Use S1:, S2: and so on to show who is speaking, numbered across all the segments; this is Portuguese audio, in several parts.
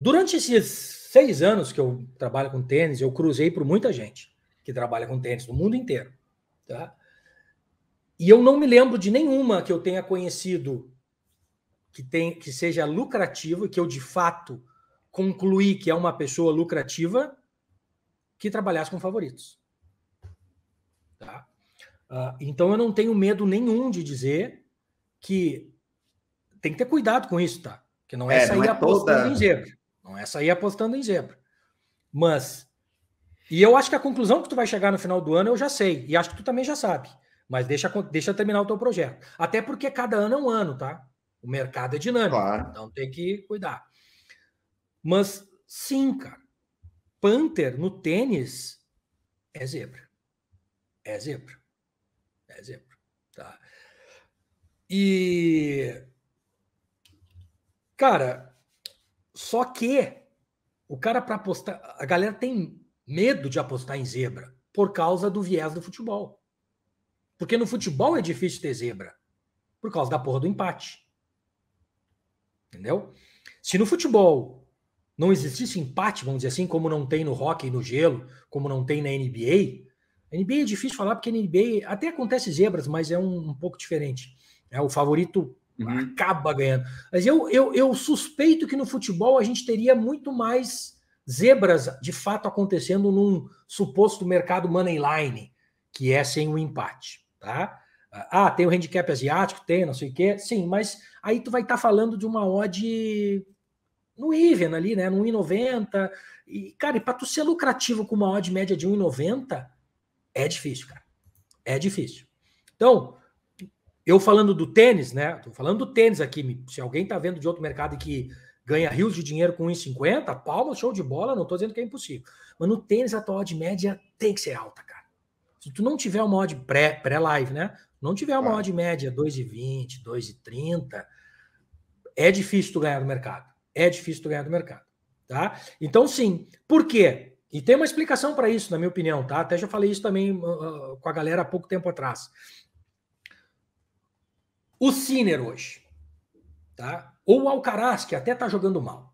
S1: Durante esses seis anos que eu trabalho com tênis, eu cruzei por muita gente que trabalha com tênis no mundo inteiro. Tá? E eu não me lembro de nenhuma que eu tenha conhecido que, tem, que seja lucrativa, que eu de fato concluí que é uma pessoa lucrativa que trabalhasse com favoritos. Tá? Uh, então eu não tenho medo nenhum de dizer que tem que ter cuidado com isso, tá? Que não é, é sair não é apostando toda... em zebra. Não é sair apostando em zebra. Mas, e eu acho que a conclusão que tu vai chegar no final do ano eu já sei, e acho que tu também já sabe. Mas deixa, deixa terminar o teu projeto. Até porque cada ano é um ano, tá? O mercado é dinâmico, claro. então tem que cuidar. Mas sim, cara. Panther no tênis é zebra. É zebra. É zebra. Tá? E. Cara, só que o cara para apostar, a galera tem medo de apostar em zebra por causa do viés do futebol. Porque no futebol é difícil ter zebra por causa da porra do empate. Entendeu? Se no futebol não existisse empate, vamos dizer assim, como não tem no rock e no gelo, como não tem na NBA, a NBA é difícil falar porque na NBA até acontece zebras, mas é um, um pouco diferente. É, o favorito uhum. acaba ganhando. Mas eu, eu, eu suspeito que no futebol a gente teria muito mais zebras de fato acontecendo num suposto mercado money line, que é sem o um empate, tá? Ah, tem o handicap asiático, tem, não sei o quê. Sim, mas aí tu vai estar tá falando de uma odd no even ali, né, no 1,90. E cara, e para tu ser lucrativo com uma odd média de 1,90 é difícil, cara. É difícil. Então, eu falando do tênis, né? Tô falando do tênis aqui. Se alguém tá vendo de outro mercado e que ganha rios de dinheiro com 1,50, palma, show de bola, não tô dizendo que é impossível. Mas no tênis a tua odd média tem que ser alta, cara. Se tu não tiver uma odd pré, pré-live, né? Não tiver uma ah. odd média 2,20, 2,30, é difícil tu ganhar no mercado. É difícil tu ganhar no mercado, tá? Então sim. Por quê? E tem uma explicação para isso, na minha opinião, tá? Até já falei isso também uh, com a galera há pouco tempo atrás o Sinner hoje, tá? ou o Alcaraz, que até está jogando mal,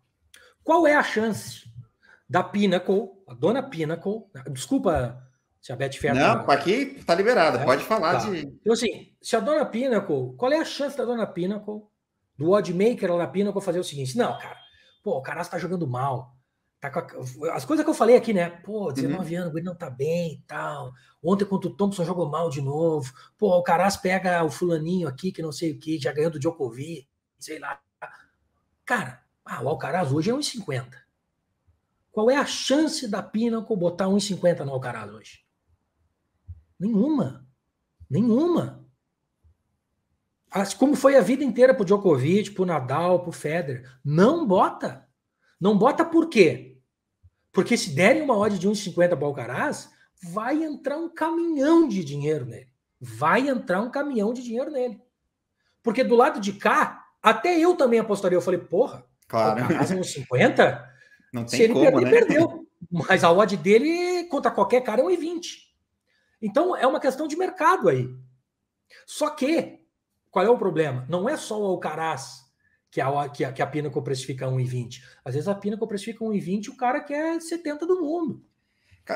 S1: qual é a chance da Pinnacle, a dona Pinnacle, né? desculpa se a
S2: Betfair... Não, tá- aqui está liberada, é? pode falar tá.
S1: de... Então assim, se a dona Pinnacle, qual é a chance da dona Pinnacle, do oddmaker lá na Pinnacle fazer o seguinte, não, cara, pô, o Alcaraz está jogando mal, Tá a, as coisas que eu falei aqui, né? Pô, 19 uhum. anos, o Guilherme não tá bem e tal. Ontem contra o Thompson jogou mal de novo. Pô, o Caras pega o fulaninho aqui, que não sei o que, já ganhou do Djokovic, sei lá. Cara, ah, o Alcaraz hoje é 1,50. Qual é a chance da Pinnacle botar 1,50 no Alcaraz hoje? Nenhuma. Nenhuma. como foi a vida inteira pro Djokovic, pro Nadal, pro Federer. Não bota. Não bota por quê? Porque se derem uma odd de 1,50 para o Alcaraz, vai entrar um caminhão de dinheiro nele. Vai entrar um caminhão de dinheiro nele. Porque do lado de cá, até eu também apostaria. Eu falei, porra,
S2: claro. Alcaraz
S1: 1,50?
S2: É Não tem se ele como, perder, né? perdeu.
S1: Mas a odd dele contra qualquer cara é 1,20. Então é uma questão de mercado aí. Só que, qual é o problema? Não é só o Alcaraz que a, que a, que a Pinnacle precifica 1,20. Às vezes a Pinnacle
S2: precifica 1,20 e o cara quer 70 do mundo.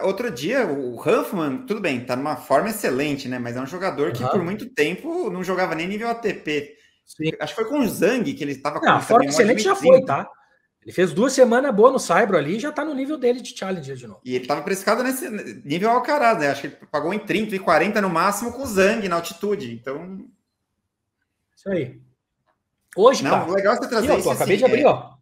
S2: Outro dia, o Huffman, tudo bem, tá numa forma excelente, né? Mas é um jogador que uhum. por muito tempo não jogava nem nível ATP. Sim. Acho que foi com o Zang que ele estava com a forma excelente já foi, tá? Ele fez duas semanas boa no Saibro ali e já tá no nível dele de Challenger de novo. E ele tava precificado nesse nível Alcaraz, né? Acho que ele pagou em 30 e 40 no máximo com o Zang na altitude. Então. Isso aí. Hoje, não, cara. legal é você trazer isso. acabei assim, de abrir, é... ó.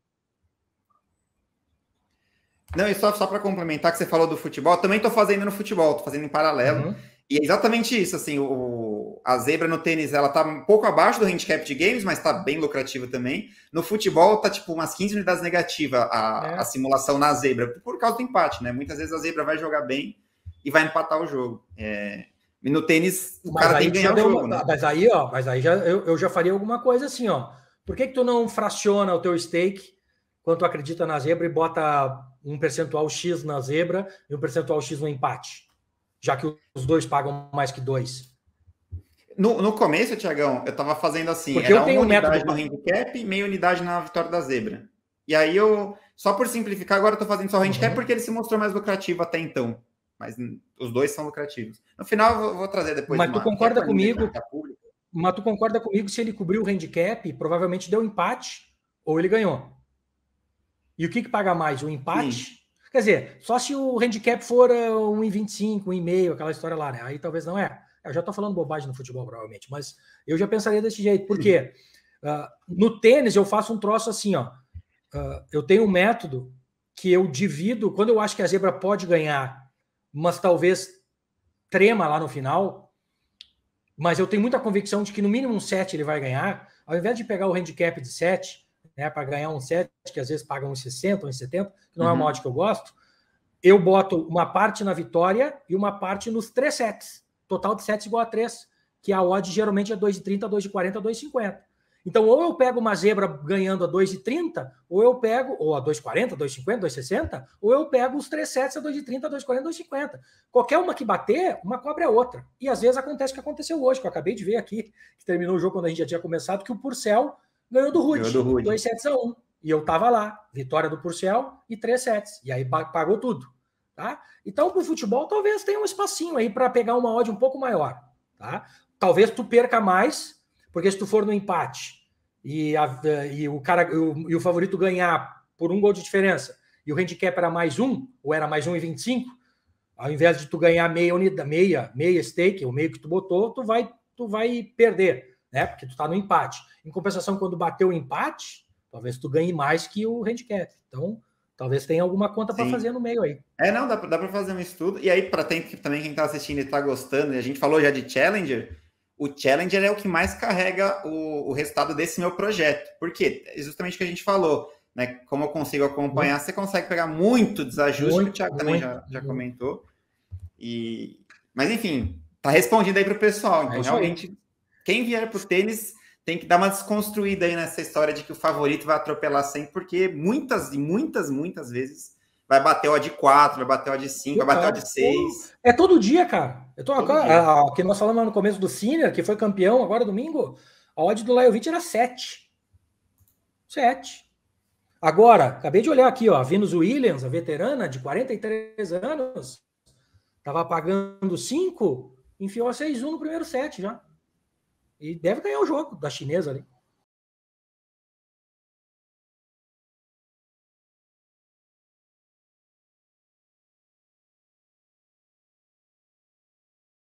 S2: Não, e só, só para complementar que você falou do futebol, também estou fazendo no futebol, estou fazendo em paralelo. Uhum. E é exatamente isso, assim, o, a zebra no tênis, ela tá um pouco abaixo do handicap de games, mas está bem lucrativa também. No futebol, tá tipo umas 15 unidades negativas a, é. a simulação na zebra, por causa do empate, né? Muitas vezes a zebra vai jogar bem e vai empatar o jogo. É, e no tênis, o mas cara tem que ganhar o jogo, uma, né? Mas aí, ó, mas aí já, eu, eu já faria
S1: alguma coisa assim, ó. Por que, que tu não fraciona o teu stake quando tu acredita na zebra e bota um percentual X na zebra e um percentual X no empate? Já que os dois pagam mais que
S2: dois. No, no começo, Tiagão, eu tava fazendo assim. Porque era eu tenho uma unidade um método... no handicap e meia unidade na vitória da zebra. E aí eu, só por simplificar, agora eu tô fazendo só handicap uhum. porque ele se mostrou mais lucrativo até então. Mas os dois são lucrativos. No final, eu vou trazer depois. Mas uma, tu concorda comigo? Mas tu concorda comigo se ele
S1: cobriu o handicap, provavelmente deu empate ou ele ganhou. E o que, que paga mais? O empate? Sim. Quer dizer, só se o handicap for 1,25, uh, 1,5, aquela história lá, né? Aí talvez não é. Eu já estou falando bobagem no futebol, provavelmente, mas eu já pensaria desse jeito. Por quê? Uh, no tênis, eu faço um troço assim, ó. Uh, eu tenho um método que eu divido, quando eu acho que a zebra pode ganhar mas talvez trema lá no final. Mas eu tenho muita convicção de que no mínimo um 7 ele vai ganhar. Ao invés de pegar o handicap de 7, né, para ganhar um 7, que às vezes paga uns 60, uns 70, que não é uhum. é o mod que eu gosto, eu boto uma parte na vitória e uma parte nos três sets. Total de sets igual a 3, que a odd geralmente é 2,30, 2,40, 2,50. Então, ou eu pego uma zebra ganhando a 2,30, ou eu pego, ou a 2,40, 2,50, 2,60, ou eu pego os 3,7 a 2,30, 2,40, 2,50. Qualquer uma que bater, uma cobra é outra. E às vezes acontece o que aconteceu hoje, que eu acabei de ver aqui, que terminou o jogo quando a gente já tinha começado, que o Purcell ganhou do Rude, dois sets a 1. E eu tava lá, vitória do Purcell e três sets. E aí pagou tudo. Tá? Então, para o futebol, talvez tenha um espacinho aí para pegar uma odd um pouco maior. Tá? Talvez tu perca mais porque se tu for no empate e, a, e o cara o, e o favorito ganhar por um gol de diferença e o handicap era mais um, ou era mais um e 25, ao invés de tu ganhar meia unidade, meia, meia stake, o meio que tu botou, tu vai, tu vai perder, né? Porque tu tá no empate. Em compensação, quando bateu o empate, talvez tu ganhe mais que o handicap. Então, talvez tenha alguma conta para fazer
S2: no meio aí. É, não, dá, dá para fazer um estudo. E aí, para também quem tá assistindo e tá gostando, a gente falou já de Challenger, o Challenger é o que mais carrega o, o resultado desse meu projeto. Porque é justamente o que a gente falou, né? Como eu consigo acompanhar, muito. você consegue pegar muito desajuste, muito, o Thiago também já, já comentou. E, mas enfim, tá respondido aí para o pessoal. Então, é realmente, quem vier para o tênis tem que dar uma desconstruída aí nessa história de que o favorito vai atropelar sempre, porque muitas e muitas, muitas vezes vai bater uma de 4, vai bater uma de 5, vai bater uma de 6.
S1: É todo dia, cara. Eu tô, todo a, a, que nós falamos no começo do Sinner, que foi campeão agora domingo, a odd do Lajovic era 7. 7. Agora, acabei de olhar aqui, ó, a Venus Williams, a veterana de 43 anos, tava pagando 5, enfiou a 6-1 no primeiro set já. E deve ganhar o jogo da chinesa ali.